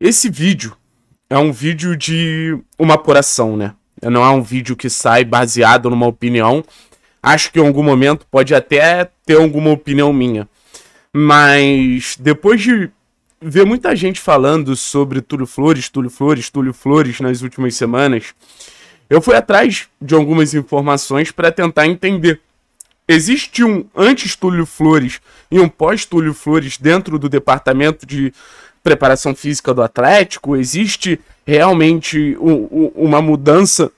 Esse vídeo é um vídeo de uma apuração, né? Não é um vídeo que sai baseado numa opinião. Acho que em algum momento pode até ter alguma opinião minha. Mas depois de ver muita gente falando sobre Túlio Flores, Túlio Flores, Túlio Flores nas últimas semanas, eu fui atrás de algumas informações para tentar entender. Existe um antes-Túlio Flores e um pós-Túlio Flores dentro do departamento de preparação física do Atlético? Existe realmente o, o, uma mudança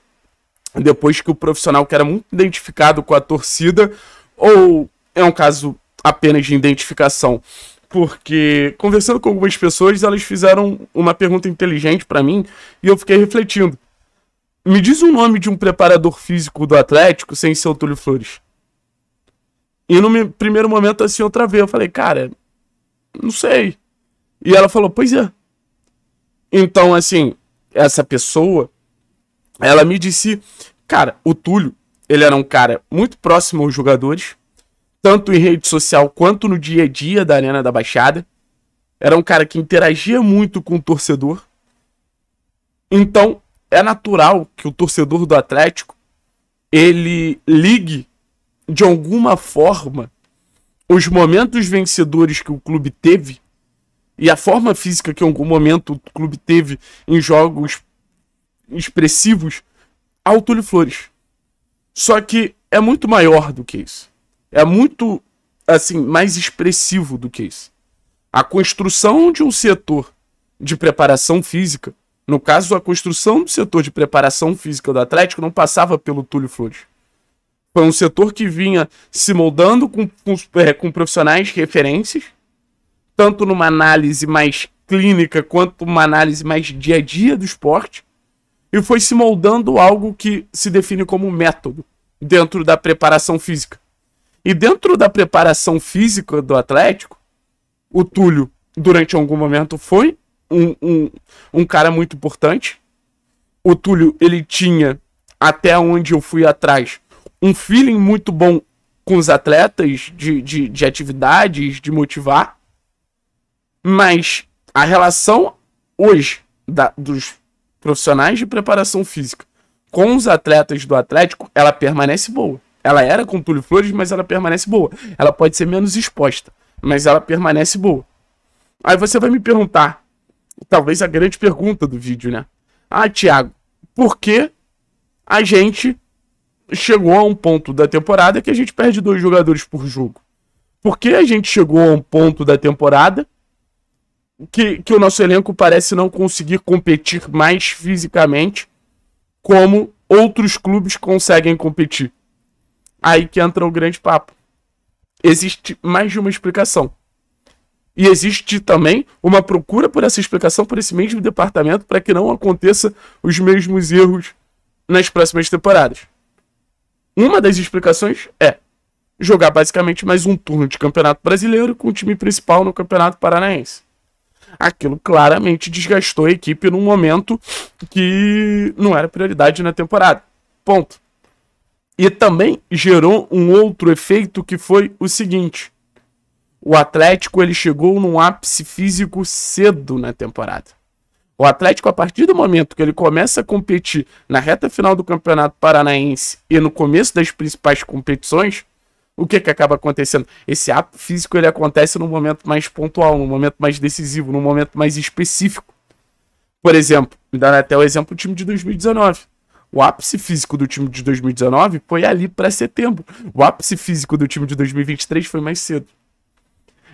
depois que o profissional que era muito identificado com a torcida? Ou é um caso apenas de identificação? Porque conversando com algumas pessoas, elas fizeram uma pergunta inteligente para mim e eu fiquei refletindo. Me diz o nome de um preparador físico do Atlético sem ser o Túlio Flores. E no primeiro momento, assim, outra vez Eu falei, cara, não sei. E ela falou: Pois é. Então, assim, essa pessoa, ela me disse: Cara, o Túlio, ele era um cara muito próximo aos jogadores, tanto em rede social quanto no dia a dia da Arena da Baixada. Era um cara que interagia muito com o torcedor. Então, é natural que o torcedor do Atlético ele ligue de alguma forma os momentos vencedores que o clube teve e a forma física que em algum momento o clube teve em jogos expressivos ao Túlio Flores. Só que é muito maior do que isso. É muito, assim, mais expressivo do que isso. A construção de um setor de preparação física, no caso, a construção do setor de preparação física do Atlético não passava pelo Túlio Flores. Foi um setor que vinha se moldando com, com, é, com profissionais referências tanto numa análise mais clínica quanto uma análise mais dia a dia do esporte, e foi se moldando algo que se define como método dentro da preparação física. E dentro da preparação física do Atlético, o Túlio, durante algum momento, foi um, um, um cara muito importante. O Túlio, ele tinha, até onde eu fui atrás, um feeling muito bom com os atletas de, de, de atividades, de motivar. Mas a relação hoje da, dos profissionais de preparação física com os atletas do Atlético, ela permanece boa. Ela era com Túlio Flores, mas ela permanece boa. Ela pode ser menos exposta, mas ela permanece boa. Aí você vai me perguntar, talvez a grande pergunta do vídeo, né? Ah, Thiago, por que a gente chegou a um ponto da temporada que a gente perde dois jogadores por jogo? Por que a gente chegou a um ponto da temporada que, que o nosso elenco parece não conseguir competir mais fisicamente como outros clubes conseguem competir. Aí que entra o grande papo. Existe mais de uma explicação. E existe também uma procura por essa explicação por esse mesmo departamento para que não aconteça os mesmos erros nas próximas temporadas. Uma das explicações é jogar basicamente mais um turno de Campeonato Brasileiro com o time principal no Campeonato Paranaense aquilo claramente desgastou a equipe num momento que não era prioridade na temporada. Ponto. E também gerou um outro efeito que foi o seguinte: o Atlético ele chegou num ápice físico cedo na temporada. O Atlético, a partir do momento que ele começa a competir na reta final do Campeonato Paranaense e no começo das principais competições, o que que acaba acontecendo? Esse ato físico ele acontece num momento mais pontual, num momento mais decisivo, num momento mais específico. Por exemplo, me dando até o exemplo do time de 2019. O ápice físico do time de 2019 foi ali para setembro. O ápice físico do time de 2023 foi mais cedo.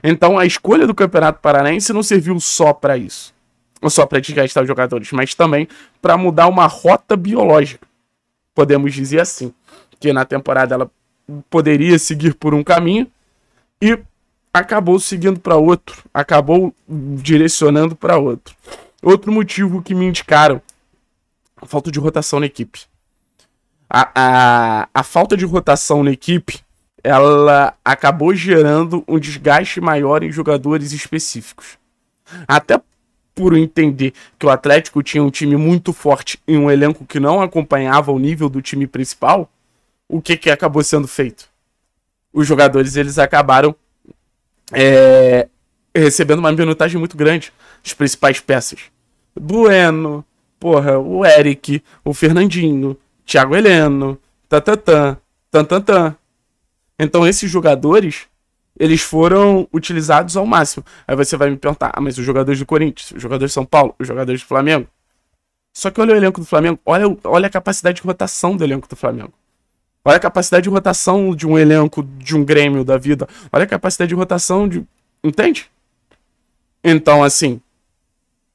Então a escolha do Campeonato Paranaense não serviu só para isso, ou só para desgastar os jogadores, mas também para mudar uma rota biológica. Podemos dizer assim, que na temporada ela poderia seguir por um caminho e acabou seguindo para outro, acabou direcionando para outro. Outro motivo que me indicaram, a falta de rotação na equipe. A, a, a falta de rotação na equipe, ela acabou gerando um desgaste maior em jogadores específicos. Até por entender que o Atlético tinha um time muito forte e um elenco que não acompanhava o nível do time principal, o que, que acabou sendo feito? Os jogadores eles acabaram é, recebendo uma minutagem muito grande, as principais peças. Bueno, porra, o Eric, o Fernandinho, Thiago Heleno, tatatã, tantantã. Então esses jogadores, eles foram utilizados ao máximo. Aí você vai me perguntar, ah, mas os jogadores do Corinthians, os jogadores de São Paulo, os jogadores do Flamengo. Só que olha o elenco do Flamengo, olha, olha a capacidade de rotação do elenco do Flamengo. Olha a capacidade de rotação de um elenco, de um Grêmio da vida. Olha a capacidade de rotação de. Entende? Então, assim,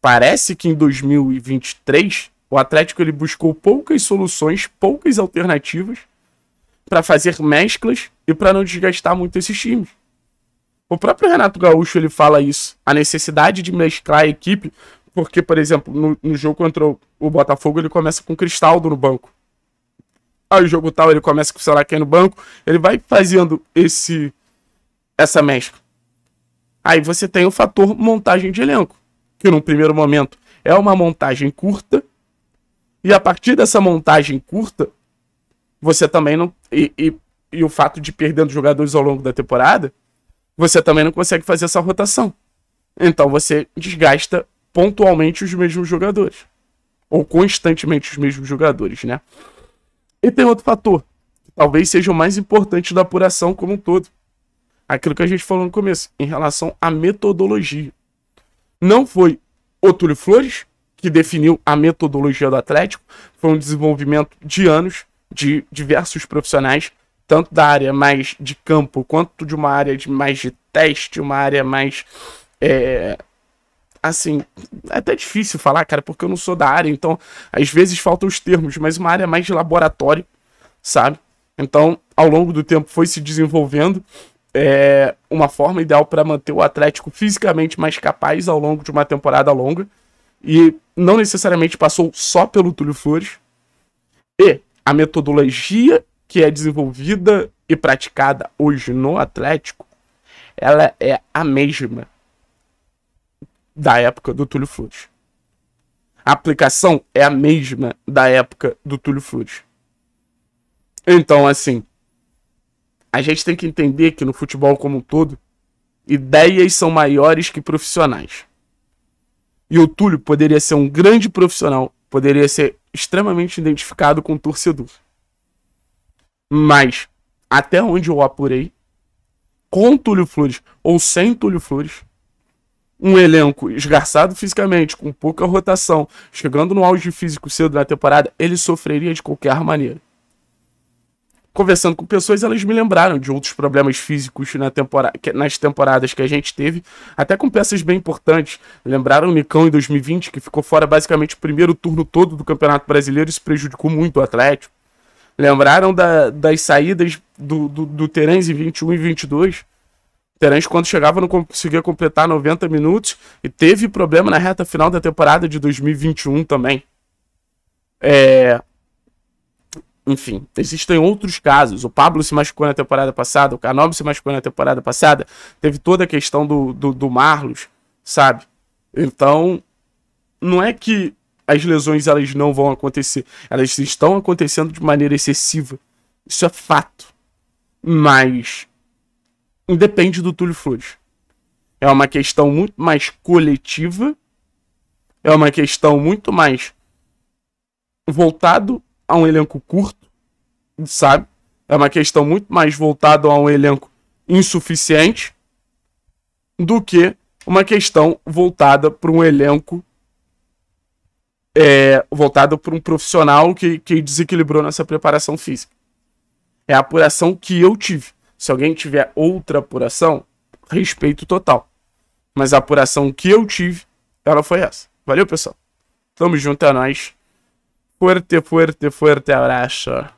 parece que em 2023 o Atlético ele buscou poucas soluções, poucas alternativas para fazer mesclas e para não desgastar muito esses times. O próprio Renato Gaúcho ele fala isso, a necessidade de mesclar a equipe, porque, por exemplo, no, no jogo contra o Botafogo ele começa com o Cristaldo no banco aí o jogo tal, ele começa com o celular caindo no banco, ele vai fazendo esse essa mescla. Aí você tem o fator montagem de elenco, que num primeiro momento é uma montagem curta, e a partir dessa montagem curta, você também não. E, e, e o fato de perdendo jogadores ao longo da temporada, você também não consegue fazer essa rotação. Então você desgasta pontualmente os mesmos jogadores. Ou constantemente os mesmos jogadores, né? E tem outro fator, que talvez seja o mais importante da apuração como um todo. Aquilo que a gente falou no começo, em relação à metodologia. Não foi o Túlio Flores que definiu a metodologia do Atlético, foi um desenvolvimento de anos de diversos profissionais, tanto da área mais de campo, quanto de uma área de mais de teste, uma área mais é, assim, é até difícil falar, cara, porque eu não sou da área, então às vezes faltam os termos, mas uma área mais de laboratório, sabe? Então, ao longo do tempo foi se desenvolvendo é, uma forma ideal para manter o Atlético fisicamente mais capaz ao longo de uma temporada longa. E não necessariamente passou só pelo Túlio Flores. E a metodologia que é desenvolvida e praticada hoje no Atlético, ela é a mesma da época do Túlio Flores. A aplicação é a mesma da época do Túlio Flores. Então, assim, a gente tem que entender que no futebol como um todo, ideias são maiores que profissionais. E o Túlio poderia ser um grande profissional, poderia ser extremamente identificado com o torcedor. Mas, até onde eu apurei, com Túlio Flores ou sem Túlio Flores, um elenco esgarçado fisicamente, com pouca rotação, chegando no auge físico cedo na temporada, ele sofreria de qualquer maneira. Conversando com pessoas, elas me lembraram de outros problemas físicos na temporada, nas temporadas que a gente teve, até com peças bem importantes. Lembraram o Nicão em 2020, que ficou fora basicamente o primeiro turno todo do Campeonato Brasileiro, isso prejudicou muito o Atlético. Lembraram da, das saídas do, do, do Terence em 21 e 22, Terence, quando chegava, não conseguia completar 90 minutos e teve problema na reta final da temporada de 2021 também. É... Enfim, existem outros casos. O Pablo se machucou na temporada passada, o Canob se machucou na temporada passada. Teve toda a questão do, do, do Marlos, sabe? Então, não é que as lesões elas não vão acontecer. Elas estão acontecendo de maneira excessiva. Isso é fato. Mas independe do Túlio Flores. É uma questão muito mais coletiva, é uma questão muito mais voltado a um elenco curto, sabe? É uma questão muito mais voltada a um elenco insuficiente do que uma questão voltada para um elenco é, voltada para um profissional que, que desequilibrou nessa preparação física. É a apuração que eu tive. Se alguém tiver outra apuração, respeito total. Mas a apuração que eu tive, ela foi essa. Valeu, pessoal. Tamo junto, é nóis. Fuerte, fuerte, fuerte abraço.